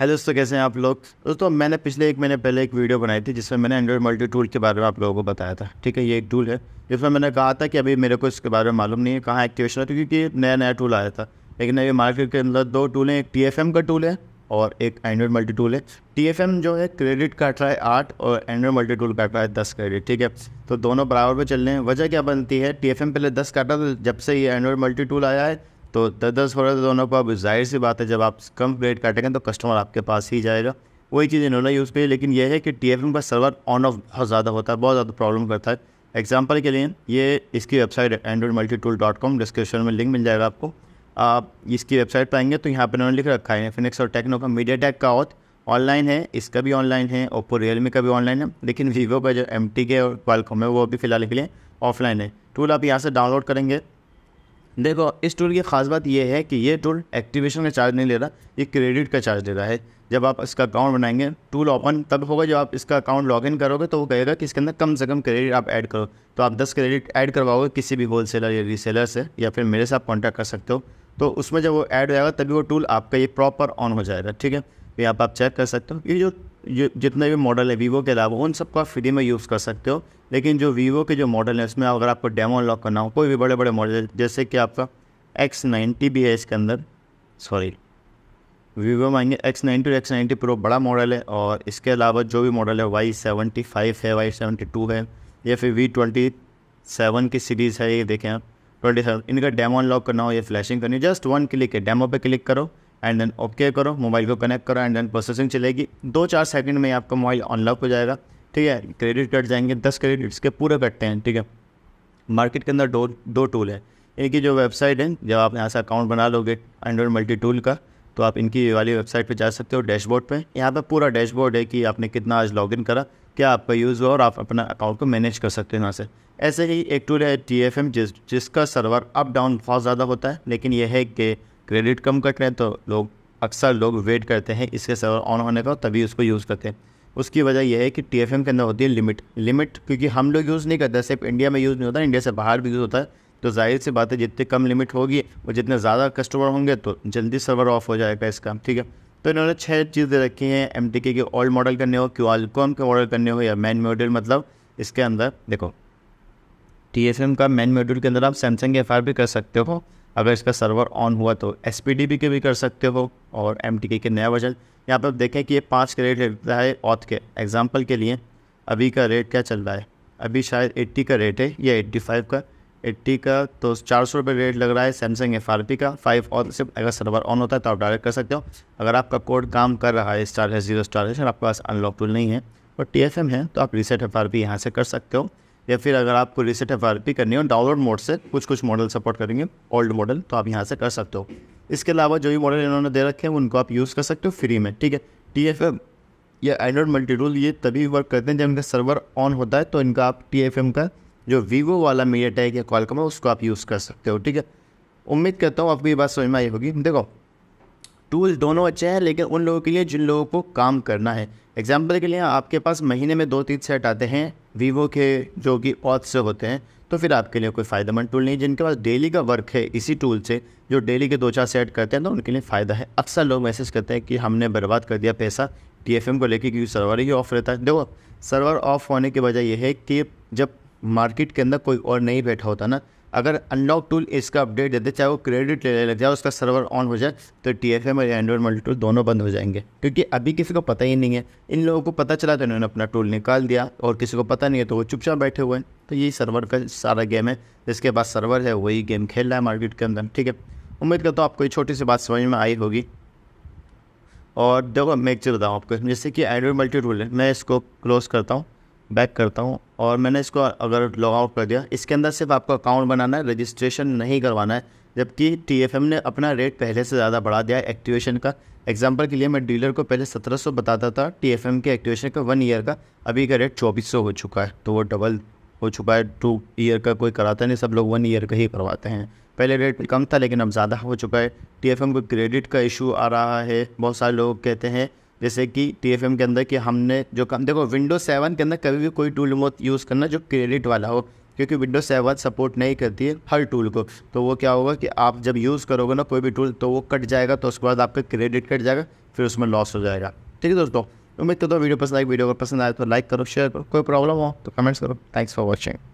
hello दोस्तों कैसे हैं आप लोग दोस्तों मैंने पिछले एक महीने पहले एक वीडियो बनाई थी जिसमें मैंने एंड्रॉइड मल्टी टूल के बारे में आप लोगों को बताया था ठीक है ये एक टूल है जिसमें मैंने कहा था कि अभी मेरे को इसके बारे में मालूम नहीं है कहाँ एक्टिवेशन है क्योंकि नया नया टूल आया था लेकिन अभी मार्केट के अंदर दो टूल हैं एक टी का टूल है और एक एंड्रॉइड मल्टी टूल है टी जो है क्रेडिट काट रहा है आठ और एंड्रॉइड मल्टी टूल काट रहा है दस क्रेडिट ठीक है तो दोनों बराबर पर चल रहे हैं वजह क्या बनती है टी पहले दस काटा तो जब से ये एंड्रॉइड मल्टी टूल आया है तो दस दस फरवरी दोनों को अब जाहिर सी बात है जब आप कम रेट काटेंगे तो कस्टमर आपके पास ही जाएगा वही चीज़ इन्होंने यूज़ की लेकिन यह है कि टी एफ एम का सर्वर ऑन ऑफ बहुत ज़्यादा होता है बहुत ज़्यादा प्रॉब्लम करता है एग्जाम्पल के लिए ये इसकी website Android multi tool dot com description में लिंक मिल जाएगा आपको आप इसकी वेबसाइट पर आएंगे तो यहाँ पर इन्होंने लिख रखा है फिनिक्स और टेक्नो का मीडिया टेक का और ऑनलाइन है इसका भी ऑनलाइन है ओप्पो रियलमी का भी ऑनलाइन है लेकिन वीवो का जो एम टी के और क्वालकॉम है वो अभी फ़िलहाल के लिए ऑफलाइन है टूल आप यहाँ से डाउनलोड करेंगे देखो इस टूल की खास बात यह है कि ये टूल एक्टिवेशन का चार्ज नहीं ले रहा ये क्रेडिट का चार्ज ले रहा है जब आप इसका अकाउंट बनाएंगे टूल ओपन तब होगा जब आप इसका अकाउंट लॉगिन करोगे तो वो कहेगा कि इसके अंदर कम से कम क्रेडिट आप ऐड करो तो आप 10 क्रेडिट ऐड करवाओगे किसी भी होल सेलर या रीसेलर से या फिर मेरे साथ कॉन्टैक्ट कर सकते हो तो उसमें जब वो ऐड हो जाएगा तभी वो टूल आपका ये प्रॉपर ऑन हो जाएगा ठीक है यहाँ पर आप चेक कर सकते हो ये जो जितने भी मॉडल है वीवो के अलावा उन सबको आप फ्री में यूज़ कर सकते हो लेकिन जो वीवो के जो मॉडल हैं उसमें अगर आपको डेमो अनलॉक करना हो कोई भी बड़े बड़े मॉडल जैसे कि आपका एक्स नाइन्टी भी है इसके अंदर सॉरी वीवो मांगे X ninety X ninety pro बड़ा मॉडल है और इसके अलावा जो भी मॉडल है वाई सेवेंटी फाइव है वाई सेवेंटी टू है या फिर वी ट्वेंटी सेवन की सीरीज़ है ये देखें आप ट्वेंटी सेवन इनका डेमो अनलॉक करना हो या फ्लैशिंग करनी हो जस्ट वन क्लिक है डेमो पे क्लिक करो एंड देन ओके करो मोबाइल को कनेक्ट करो एंड देन प्रोसेसिंग चलेगी दो चार सेकंड में आपका मोबाइल अनलॉक हो जाएगा ठीक है क्रेडिट कट जाएंगे दस क्रेडिट इसके पूरे कटते हैं ठीक है मार्केट के अंदर दो दो टूल है इनकी जो वेबसाइट है जब आप यहाँ से अकाउंट बना लोगे एंड्रॉइड मल्टी टूल का तो आप इनकी वाली वेबसाइट पे जा सकते हो डैशबोर्ड पे यहाँ पर पूरा डैशबोर्ड है कि आपने कितना आज लॉगिन करा क्या आपका यूज़ हुआ और आप अपना अकाउंट को मैनेज कर सकते हो यहाँ से ऐसे ही एक टूल है टी एफ एम जिस जिसका सर्वर अप डाउन बहुत ज़्यादा होता है लेकिन यह है कि क्रेडिट कम कट रहे हैं तो लोग अक्सर लोग वेट करते हैं इसके सर्वर ऑन होने का तभी उसको यूज़ करते हैं उसकी वजह यह है कि टी के अंदर होती है लिमिट लिमिट क्योंकि हम लोग यूज़ नहीं करते सिर्फ इंडिया में यूज़ नहीं होता इंडिया से बाहर भी यूज़ होता है तो जाहिर सी बात है जितनी कम लिमिट होगी और जितने ज़्यादा कस्टमर होंगे तो जल्दी सर्वर ऑफ हो जाएगा इसका ठीक है तो इन्होंने छः चीज़ें रखी हैं M T K old model करने हो क्यू आलकॉम के ऑर्डर करने हो या मैन मॉड्यूल मतलब इसके अंदर देखो टी का मैन मॉड्यूल के अंदर आप सैमसंग एफ आर भी कर सकते हो अगर इसका सर्वर ऑन हुआ तो एस पी के भी कर सकते हो और एम के नया वर्जन यहाँ पर आप देखें कि ये पाँच का रेट लगता है ऑथ के एग्ज़ाम्पल के लिए अभी का रेट क्या चल रहा है अभी शायद एट्टी का रेट है या फाइव का एट्टी का तो चार सौ रुपये रेट लग रहा है सैमसंग एफ आर पी का फाइव और सिर्फ अगर सर्वर ऑन होता है तो आप डायरेक्ट कर सकते हो अगर आपका कोड काम कर रहा है स्टार है जीरो स्टार है आपके पास अनलॉक टूल नहीं है और टी एफ एम है तो आप रीसेट एफ आर पी यहाँ से कर सकते हो या फिर अगर आपको रिसेट एफ करनी हो डाउनलोड मोड से कुछ कुछ मॉडल सपोर्ट करेंगे ओल्ड मॉडल तो आप यहाँ से कर सकते हो इसके अलावा जो भी मॉडल इन्होंने दे रखे हैं उनको आप यूज़ कर सकते हो फ्री में ठीक है टी एफ एम या एंड्रॉयड मल्टी टूल ये तभी वर्क करते हैं जब इनका सर्वर ऑन होता है तो इनका आप टी एफ एम का जो वीवो वाला मीडिया टैग या कॉलकम है उसको आप यूज़ कर सकते हो ठीक है उम्मीद करता हूँ आपको ये बात समझ में आई होगी देखो टूल दोनों अच्छे हैं लेकिन उन लोगों के लिए जिन लोगों को काम करना है एग्जाम्पल के लिए आपके पास महीने में दो तीन सेट आते हैं वीवो के जो कि ऑथ से होते हैं तो फिर आपके लिए कोई फ़ायदेमंद टूल नहीं जिनके पास डेली का वर्क है इसी टूल से जो डेली के दो चार सेट करते हैं तो उनके लिए फ़ायदा है अक्सर लोग मैसेज करते हैं कि हमने बर्बाद कर दिया पैसा टी को लेकर क्योंकि सर्वर ही ऑफ रहता है देखो सर्वर ऑफ होने की वजह यह है कि जब मार्केट के अंदर कोई और नहीं बैठा होता ना अगर अनलॉक टूल इसका अपडेट देते चाहे वो क्रेडिट लेने लग जाए उसका सर्वर ऑन हो जाए तो टी एफ एम और एंड्रॉइड मल्टी टूल दोनों बंद हो जाएंगे क्योंकि अभी किसी को पता ही नहीं है इन लोगों को पता चला तो इन्होंने अपना टूल निकाल दिया और किसी को पता नहीं है तो वो चुपचाप बैठे हुए हैं तो यही सर्वर का सारा गेम है जिसके पास सर्वर है वही गेम खेल रहा है मार्केट के अंदर ठीक है उम्मीद करता हूँ आपको ये छोटी सी बात समझ में आई होगी और देखो मैं एक चीज़ बताऊँ आपको जैसे कि एंड्रॉइड मल्टी टूल है मैं इसको क्लोज़ करता हूँ बैक करता हूँ और मैंने इसको अगर लॉग आउट कर दिया इसके अंदर सिर्फ आपको अकाउंट बनाना है रजिस्ट्रेशन नहीं करवाना है जबकि टीएफएम ने अपना रेट पहले से ज़्यादा बढ़ा दिया है एक्टिवेशन का एग्जाम्पल के लिए मैं डीलर को पहले सत्रह सौ बताता था टीएफएम के एक्टिवेशन का वन ईयर का अभी का रेट चौबीस सौ हो चुका है तो वो डबल हो चुका है टू ईयर का कोई कराता नहीं सब लोग वन ईयर का ही करवाते हैं पहले रेट कम था लेकिन अब ज़्यादा हो चुका है एम को क्रेडिट का इशू आ रहा है बहुत सारे लोग कहते हैं जैसे कि टी एफ एम के अंदर कि हमने जो काम देखो विंडोज़ सेवन के अंदर कभी भी कोई टूल मत यूज़ करना जो क्रेडिट वाला हो क्योंकि विंडो सेवन सपोर्ट नहीं करती है हर टूल को तो वो क्या होगा कि आप जब यूज़ करोगे ना कोई भी टूल तो वो कट जाएगा तो उसके बाद आपका क्रेडिट कट जाएगा फिर उसमें लॉस हो जाएगा ठीक है दोस्तों उम्मीद करता हूँ वीडियो पसंद आई वीडियो को पसंद आए तो लाइक करो शेयर करो कोई प्रॉब्लम हो तो कमेंट्स करो थैंक्स फॉर वॉचिंग